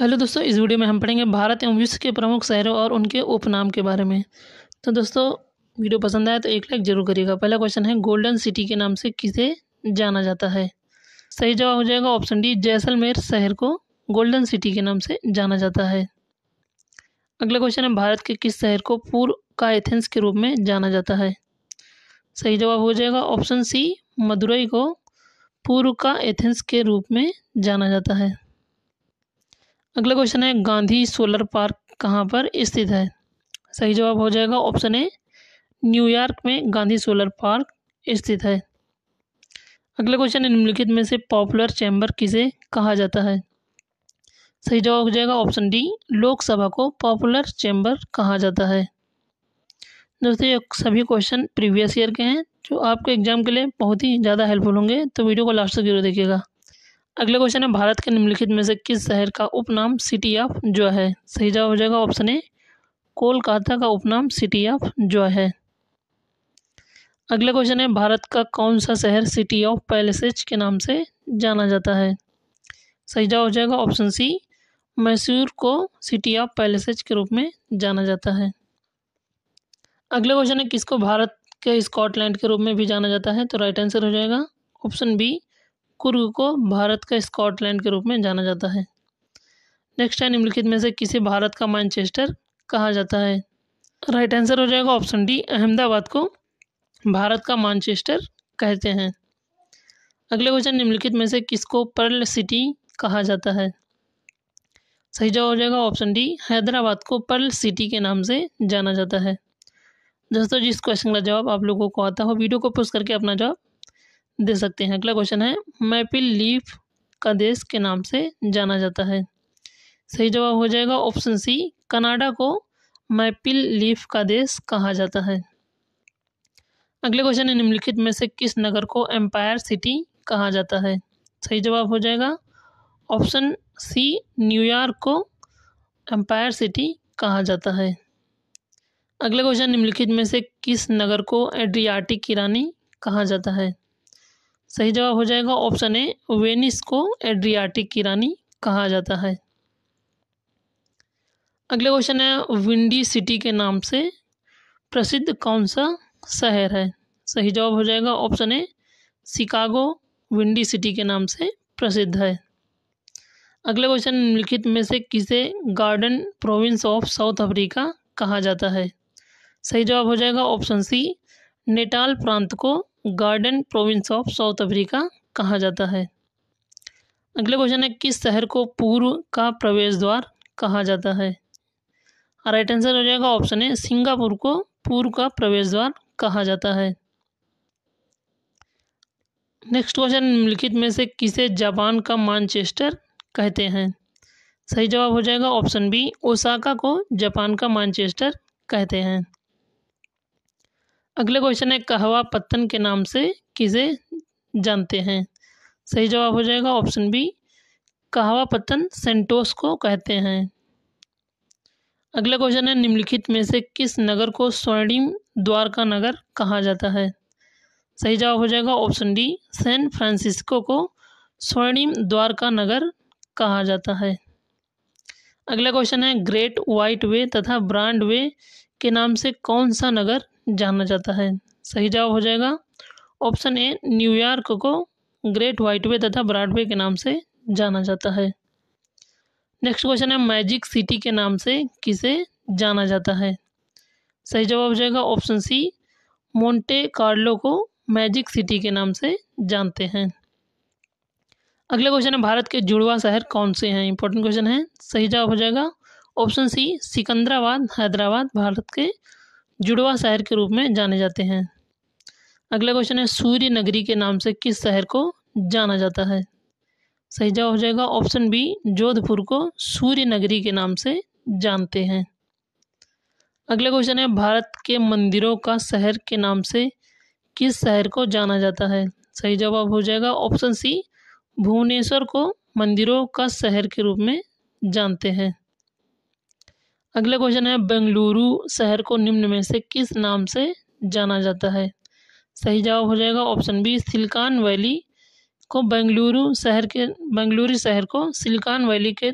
hello दोस्तों इस video में हम पढ़ेंगे भारत एवं विश्व के प्रमुख शहरों और उनके उपनाम के बारे में तो दोस्तों वीडियो पसंद आया तो एक लाइक जरूर करिएगा पहला क्वेश्चन है गोल्डन सिटी के नाम से किसे जाना जाता है सही जवाब हो जाएगा ऑप्शन डी जैसलमेर शहर को गोल्डन सिटी के नाम से जाना जाता है अगला क्वेश्चन है भारत के किस शहर को पूर्व का एथेंस के रूप में जाना जाता है सही जवाब हो जाएगा ऑप्शन सी मदुरई को पूर्व का एथेंस के रूप में जाना जाता है अगला क्वेश्चन है गांधी सोलर पार्क कहाँ पर स्थित है सही जवाब हो जाएगा ऑप्शन ए न्यूयॉर्क में गांधी सोलर पार्क स्थित है अगला क्वेश्चन है निम्नलिखित में से पॉपुलर चैम्बर किसे कहा जाता है सही जवाब हो जाएगा ऑप्शन डी लोकसभा को पॉपुलर चैम्बर कहा जाता है दोस्तों ये सभी क्वेश्चन प्रीवियस ईयर के हैं जो आपके एग्जाम के लिए बहुत ही ज़्यादा हेल्पफुल होंगे तो वीडियो को लास्ट तक जरूर देखिएगा अगला क्वेश्चन है भारत के निम्नलिखित में से किस शहर का उपनाम सिटी ऑफ जो है सही जवाब हो जाएगा ऑप्शन ए कोलकाता का उपनाम सिटी ऑफ जो है अगला क्वेश्चन है भारत का कौन सा शहर सिटी ऑफ पैलेसेज के नाम से जाना जाता है सही जवाब हो जाएगा ऑप्शन सी मैसूर को सिटी ऑफ पैलेसेज के रूप में जाना जाता है अगला क्वेश्चन है किसको भारत के स्कॉटलैंड के रूप में भी जाना जाता है तो राइट आंसर हो जाएगा ऑप्शन बी कुर्ग को भारत का स्कॉटलैंड के रूप में जाना जाता है नेक्स्ट है निम्नलिखित में से किसे भारत का मैनचेस्टर कहा जाता है राइट आंसर हो जाएगा ऑप्शन डी अहमदाबाद को भारत का मैनचेस्टर कहते हैं अगले क्वेश्चन निम्नलिखित में से किसको पर्ल सिटी कहा जाता है सही जवाब हो जाएगा ऑप्शन डी हैदराबाद को पर्ल सिटी के नाम से जाना जाता है दोस्तों जिस क्वेश्चन का जवाब आप लोगों को आता हो वीडियो को पोस्ट करके अपना जवाब दे सकते हैं अगला क्वेश्चन है मैपिल लीफ का देश के नाम से जाना जाता है सही जवाब हो जाएगा ऑप्शन सी कनाडा को मैपिल लीफ का देश कहा जाता है अगले क्वेश्चन है निम्नलिखित में से किस नगर को एम्पायर सिटी कहा जाता है सही जवाब हो जाएगा ऑप्शन सी न्यूयॉर्क को एम्पायर सिटी कहा जाता है अगले क्वेश्चन निम्नलिखित में से किस नगर को एड्रियाटिक की रानी कहा जाता है सही जवाब हो जाएगा ऑप्शन ए वेनिस को एड्रियाटिक की रानी कहा जाता है अगला क्वेश्चन है विंडी सिटी के नाम से प्रसिद्ध कौन सा शहर है सही जवाब हो जाएगा option A Chicago Windy City के नाम से प्रसिद्ध है अगले क्वेश्चन निम्नलिखित में से किसे Garden Province of South Africa कहा जाता है सही जवाब हो जाएगा ऑप्शन सी नेटाल प्रांत को Garden Province of South Africa कहा जाता है अगला क्वेश्चन है किस शहर को पूर्व का प्रवेश द्वार कहा जाता है राइट आंसर हो जाएगा ऑप्शन है सिंगापुर को पूर्व का प्रवेश द्वार कहा जाता है नेक्स्ट क्वेश्चन निम्नलिखित में से किसे जापान का मानचेस्टर कहते हैं सही जवाब हो जाएगा ऑप्शन बी ओसाका को जापान का मानचेस्टर कहते हैं अगले क्वेश्चन है कहवा पत्तन के नाम से किसे जानते हैं सही जवाब हो जाएगा ऑप्शन बी कहवा पत्तन सेंटोस को कहते हैं अगला क्वेश्चन है निम्नलिखित में से किस नगर को स्वर्णिम द्वार का नगर कहा जाता है सही जवाब हो जाएगा ऑप्शन डी सैन फ्रांसिस्को को स्वर्णिम द्वार का नगर कहा जाता है अगला क्वेश्चन है ग्रेट वाइट वे तथा ब्रांड वे के नाम से कौन सा नगर जाना जाता है सही जवाब हो जाएगा ऑप्शन ए न्यूयॉर्क को ग्रेट वाइट वे तथा ब्रॉडवे के नाम से जाना जाता है नेक्स्ट क्वेश्चन है मैजिक सिटी के नाम से किसे जाना जाता है सही जवाब हो जाएगा ऑप्शन सी मोंटे कार्लो को मैजिक सिटी के नाम से जानते हैं अगला क्वेश्चन है भारत के जुड़वा शहर कौन से हैं इंपॉर्टेंट क्वेश्चन है सही जवाब हो जाएगा ऑप्शन सी सिकंदराबाद हैदराबाद भारत के जुड़वा शहर के रूप में जाने जाते हैं अगला क्वेश्चन है सूर्य नगरी के नाम से किस शहर को जाना जाता है सही जवाब हो जाएगा ऑप्शन बी जोधपुर को सूर्य नगरी के नाम से जानते हैं अगला क्वेश्चन है भारत के मंदिरों का शहर के नाम से किस शहर को जाना जाता है सही जवाब हो जाएगा ऑप्शन सी भुवनेश्वर को मंदिरों का शहर के रूप में जानते हैं अगला क्वेश्चन है बेंगलुरु शहर को निम्न में से किस नाम से जाना जाता है सही जवाब हो जाएगा ऑप्शन बी सिल्कान वैली को बेंगलुरु शहर के बेंगलुरु शहर को सिलकान वैली के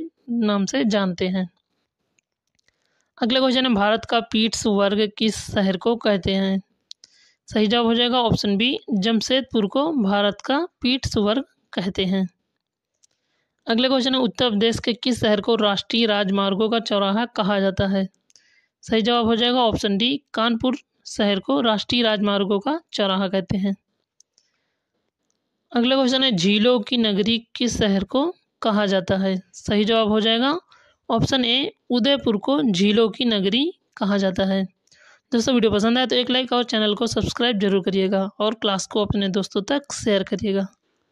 नाम से जानते हैं अगला क्वेश्चन है भारत का पीट्स वर्ग किस शहर को कहते हैं सही जवाब हो जाएगा ऑप्शन बी जमशेदपुर को भारत का पीट्स वर्ग कहते हैं अगले क्वेश्चन है उत्तर प्रदेश के किस शहर को राष्ट्रीय राजमार्गों का चौराहा कहा जाता है सही जवाब हो जाएगा ऑप्शन डी कानपुर शहर को राष्ट्रीय राजमार्गों का चौराहा कहते हैं अगला क्वेश्चन है झीलों की नगरी किस शहर को कहा जाता है सही जवाब हो जाएगा ऑप्शन ए उदयपुर को झीलों की नगरी कहा जाता है दोस्तों वीडियो पसंद आए तो एक लाइक और चैनल को सब्सक्राइब जरूर करिएगा और क्लास को अपने दोस्तों तक शेयर करिएगा